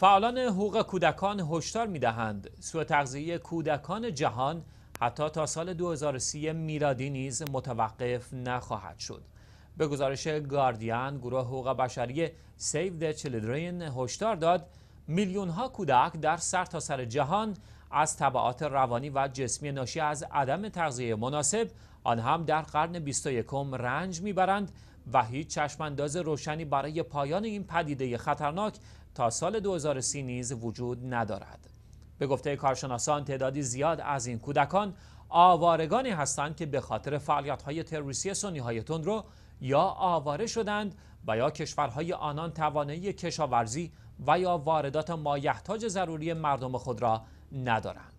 فعالان حقوق کودکان هشدار می‌دهند. سوء تغذیه کودکان جهان حتی تا سال 2030 میلادی نیز متوقف نخواهد شد به گزارش گاردین گروه حقوق بشری سیو د چلدرین هشدار داد میلیون ها کودک در سرتاسر سر جهان از طبعات روانی و جسمی ناشی از عدم تغذیه مناسب آن هم در قرن 21 رنج میبرند و هیچ چشمانداز روشنی برای پایان این پدیده خطرناک تا سال 2030 نیز وجود ندارد. به گفته کارشناسان تعدادی زیاد از این کودکان آوارگانی هستند که به خاطر فعالیت‌های تروریستی سنی‌های تندرو یا آواره شدند و یا کشورهای آنان توانایی کشاورزی و یا واردات مایحتاج ضروری مردم خود را ندارند.